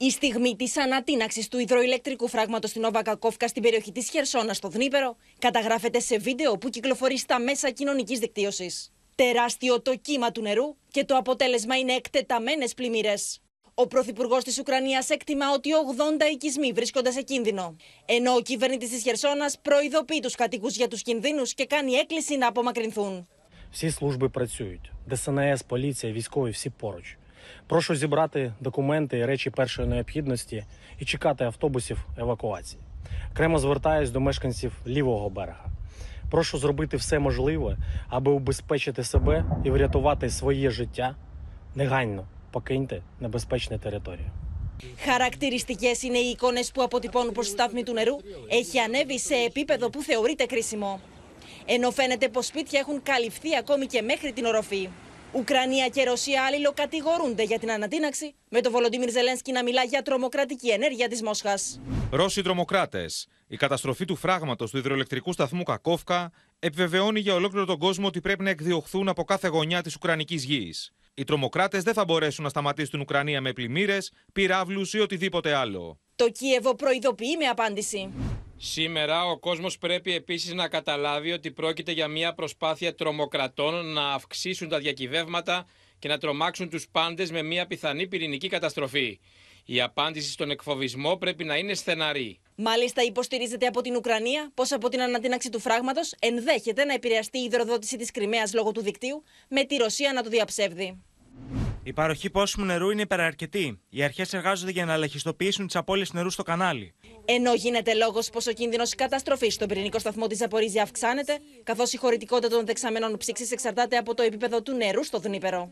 Η στιγμή της ανατείναξη του υδροηλεκτρικού φράγματος στην Όβα Κακόφκα στην περιοχή της Χερσόνα στο Δνύπερο καταγράφεται σε βίντεο που κυκλοφορεί στα μέσα κοινωνικής δικτύωσης. Τεράστιο το κύμα του νερού και το αποτέλεσμα είναι εκτεταμένες πλημμύρες. Ο Πρωθυπουργός της Ουκρανίας εκτιμά ότι 80 οικισμοί βρίσκονται σε κίνδυνο. Ενώ ο κυβερνήτης της Χερσόνας προειδοποιεί τους κατοίκους για τους κινδύνους και κάνει έκκληση να απομακρυνθούν. Всі служби працюють. ДСНС, поліція, військові, всі поруч. Прошу зібрати документи і речі першої необхідності і чекати автобусів евакуації. Окремо звертаюсь до мешканців лівого берега. Прошу зробити все можливе, аби убезпечити себе і врятувати своє життя. Негайно покиньте небезпечну територію. Χαρακτηριστικές είναι οι εικόνες που αποτυπώνουν προς στάθμη του νερού έχει ανέβει σε επίπεδο που θεωρείται κρίσιμο. Ενώ φαίνεται πως σπίτια έχουν καλυφθεί ακόμη και μέχρι την οροφή. Ουκρανία και Ρωσία αλληλοκατηγορούνται για την ανατείναξη, με τον Βολοντίμιρ Ζελένσκι να μιλά για τρομοκρατική ενέργεια της Μόσχας. Ρώσοι τρομοκράτες. Η καταστροφή του φράγματος του υδροελεκτρικού σταθμού Κακόφκα επιβεβαιώνει για ολόκληρο τον κόσμο ότι πρέπει να εκδιωχθούν από κάθε γωνιά της Ουκρανικής γης. Οι τρομοκράτες δεν θα μπορέσουν να σταματήσουν την Ουκρανία με πλημμύρες, πυράβλους ή οτιδήποτε άλλο. Το Κίεβο προειδοποιεί με απάντηση. Σήμερα ο κόσμος πρέπει επίσης να καταλάβει ότι πρόκειται για μια προσπάθεια τρομοκρατών να αυξήσουν τα διακυβεύματα και να τρομάξουν τους πάντες με μια πιθανή πυρηνική καταστροφή. Η απάντηση στον εκφοβισμό πρέπει να είναι στεναρή. Μάλιστα, υποστηρίζεται από την Ουκρανία πως από την ανατίναξη του φράγματος ενδέχεται να επηρεαστεί η υδροδότηση της Κρυμαίας λόγω του δικτύου, με τη Ρωσία να το διαψεύδει. Η παροχή πόσιμου νερού είναι υπεραρκετή. Οι αρχές εργάζονται για να ελαχιστοποιήσουν τις απώλειες νερού στο κανάλι. Ενώ γίνεται λόγος πως ο κίνδυνος καταστροφής στον πυρηνικό σταθμό της Ζαπορίζη αυξάνεται, καθώς η χωρητικότητα των δεξαμενών ψήξη εξαρτάται από το επίπεδο του νερού στο Δνύπερο.